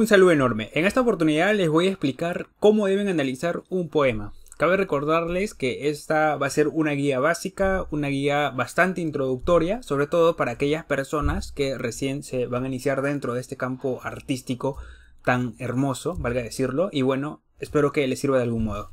Un saludo enorme. En esta oportunidad les voy a explicar cómo deben analizar un poema. Cabe recordarles que esta va a ser una guía básica, una guía bastante introductoria, sobre todo para aquellas personas que recién se van a iniciar dentro de este campo artístico tan hermoso, valga decirlo, y bueno, espero que les sirva de algún modo.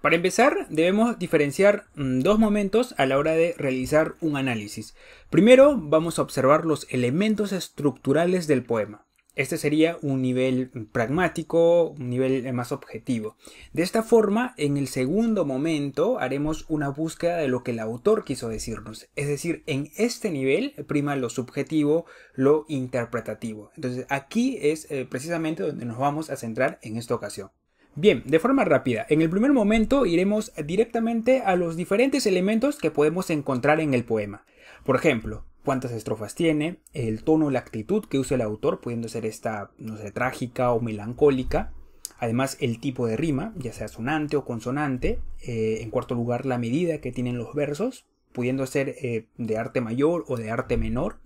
Para empezar, debemos diferenciar mm, dos momentos a la hora de realizar un análisis. Primero, vamos a observar los elementos estructurales del poema. Este sería un nivel pragmático, un nivel eh, más objetivo. De esta forma, en el segundo momento haremos una búsqueda de lo que el autor quiso decirnos. Es decir, en este nivel prima lo subjetivo, lo interpretativo. Entonces aquí es eh, precisamente donde nos vamos a centrar en esta ocasión. Bien, de forma rápida, en el primer momento iremos directamente a los diferentes elementos que podemos encontrar en el poema. Por ejemplo, cuántas estrofas tiene, el tono, la actitud que usa el autor, pudiendo ser esta, no sé, trágica o melancólica. Además, el tipo de rima, ya sea sonante o consonante. Eh, en cuarto lugar, la medida que tienen los versos, pudiendo ser eh, de arte mayor o de arte menor.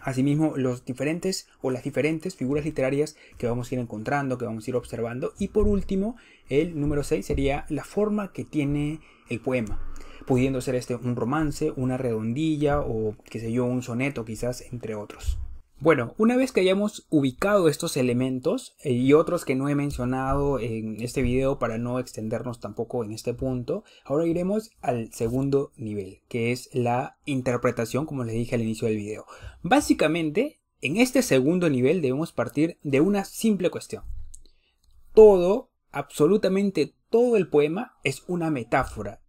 Asimismo, los diferentes o las diferentes figuras literarias que vamos a ir encontrando, que vamos a ir observando. Y por último, el número 6 sería la forma que tiene el poema pudiendo ser este un romance, una redondilla o qué sé yo, un soneto quizás, entre otros. Bueno, una vez que hayamos ubicado estos elementos eh, y otros que no he mencionado en este video para no extendernos tampoco en este punto, ahora iremos al segundo nivel, que es la interpretación, como les dije al inicio del video. Básicamente, en este segundo nivel debemos partir de una simple cuestión. Todo, absolutamente todo el poema es una metáfora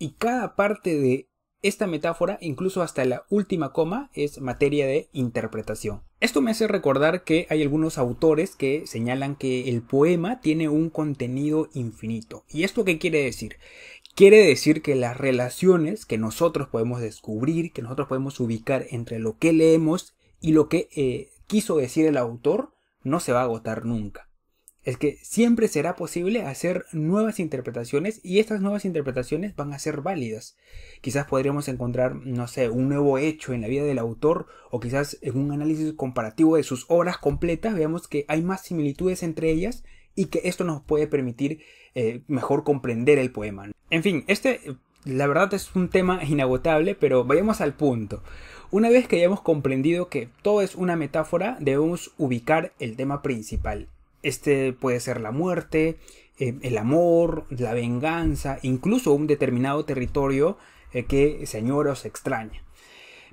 y cada parte de esta metáfora, incluso hasta la última coma, es materia de interpretación. Esto me hace recordar que hay algunos autores que señalan que el poema tiene un contenido infinito. ¿Y esto qué quiere decir? Quiere decir que las relaciones que nosotros podemos descubrir, que nosotros podemos ubicar entre lo que leemos y lo que eh, quiso decir el autor, no se va a agotar nunca es que siempre será posible hacer nuevas interpretaciones y estas nuevas interpretaciones van a ser válidas. Quizás podríamos encontrar, no sé, un nuevo hecho en la vida del autor o quizás en un análisis comparativo de sus obras completas veamos que hay más similitudes entre ellas y que esto nos puede permitir eh, mejor comprender el poema. En fin, este la verdad es un tema inagotable, pero vayamos al punto. Una vez que hayamos comprendido que todo es una metáfora, debemos ubicar el tema principal. Este puede ser la muerte, eh, el amor, la venganza, incluso un determinado territorio eh, que se os extraña.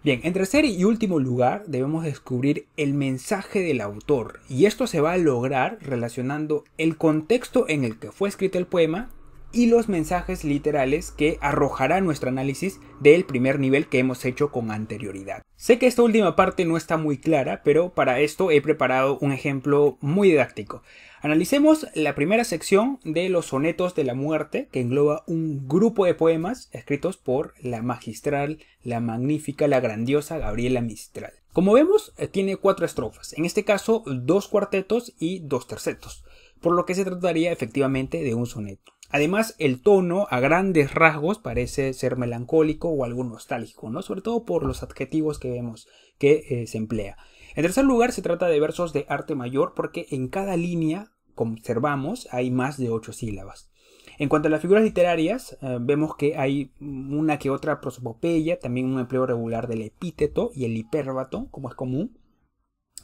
Bien, en tercer y último lugar debemos descubrir el mensaje del autor y esto se va a lograr relacionando el contexto en el que fue escrito el poema y los mensajes literales que arrojará nuestro análisis del primer nivel que hemos hecho con anterioridad. Sé que esta última parte no está muy clara, pero para esto he preparado un ejemplo muy didáctico. Analicemos la primera sección de los sonetos de la muerte, que engloba un grupo de poemas escritos por la magistral, la magnífica, la grandiosa Gabriela Mistral. Como vemos, eh, tiene cuatro estrofas, en este caso dos cuartetos y dos tercetos, por lo que se trataría efectivamente de un soneto. Además, el tono a grandes rasgos parece ser melancólico o algo nostálgico, ¿no? Sobre todo por los adjetivos que vemos que eh, se emplea. En tercer lugar, se trata de versos de arte mayor porque en cada línea, como observamos, hay más de ocho sílabas. En cuanto a las figuras literarias, eh, vemos que hay una que otra prosopopeya, también un empleo regular del epíteto y el hipérbato, como es común.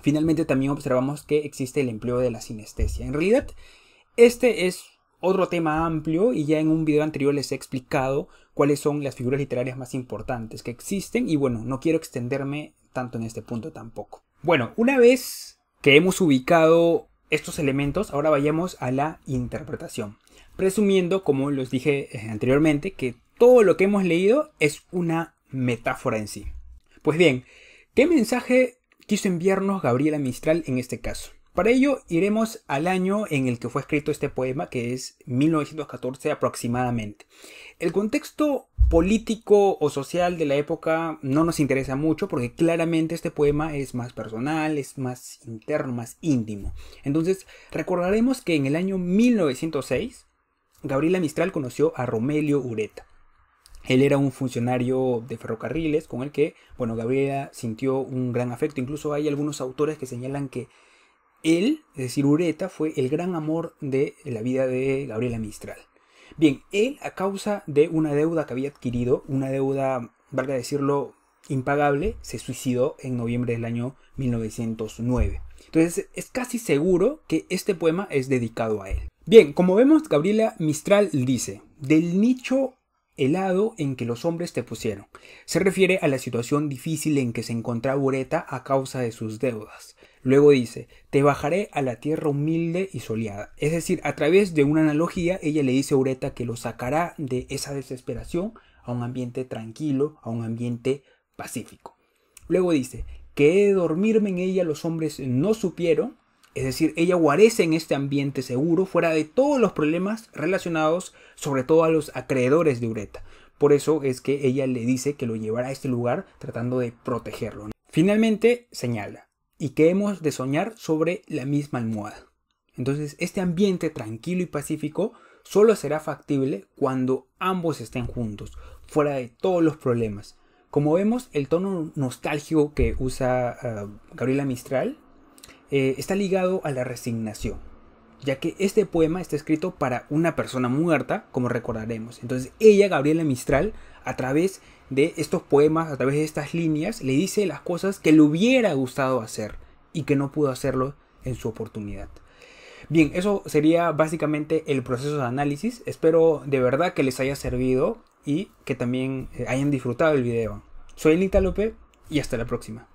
Finalmente, también observamos que existe el empleo de la sinestesia. En realidad, este es otro tema amplio y ya en un video anterior les he explicado cuáles son las figuras literarias más importantes que existen y bueno, no quiero extenderme tanto en este punto tampoco. Bueno, una vez que hemos ubicado estos elementos, ahora vayamos a la interpretación, presumiendo, como les dije eh, anteriormente, que todo lo que hemos leído es una metáfora en sí. Pues bien, ¿qué mensaje quiso enviarnos Gabriela Mistral en este caso? Para ello iremos al año en el que fue escrito este poema, que es 1914 aproximadamente. El contexto político o social de la época no nos interesa mucho porque claramente este poema es más personal, es más interno, más íntimo. Entonces recordaremos que en el año 1906 Gabriela Mistral conoció a Romelio Ureta. Él era un funcionario de ferrocarriles con el que, bueno, Gabriela sintió un gran afecto. Incluso hay algunos autores que señalan que él, es decir, Ureta, fue el gran amor de la vida de Gabriela Mistral. Bien, él a causa de una deuda que había adquirido, una deuda, valga decirlo, impagable, se suicidó en noviembre del año 1909. Entonces es casi seguro que este poema es dedicado a él. Bien, como vemos, Gabriela Mistral dice, del nicho helado en que los hombres te pusieron. Se refiere a la situación difícil en que se encontraba Ureta a causa de sus deudas. Luego dice, te bajaré a la tierra humilde y soleada. Es decir, a través de una analogía, ella le dice a Ureta que lo sacará de esa desesperación a un ambiente tranquilo, a un ambiente pacífico. Luego dice, que he de dormirme en ella los hombres no supieron, es decir, ella guarece en este ambiente seguro, fuera de todos los problemas relacionados, sobre todo a los acreedores de Ureta. Por eso es que ella le dice que lo llevará a este lugar tratando de protegerlo. Finalmente, señala, y que hemos de soñar sobre la misma almohada. Entonces, este ambiente tranquilo y pacífico solo será factible cuando ambos estén juntos, fuera de todos los problemas. Como vemos, el tono nostálgico que usa ah, Gabriela Mistral eh, está ligado a la resignación ya que este poema está escrito para una persona muerta, como recordaremos. Entonces ella, Gabriela Mistral, a través de estos poemas, a través de estas líneas, le dice las cosas que le hubiera gustado hacer y que no pudo hacerlo en su oportunidad. Bien, eso sería básicamente el proceso de análisis. Espero de verdad que les haya servido y que también eh, hayan disfrutado el video. Soy Lita López y hasta la próxima.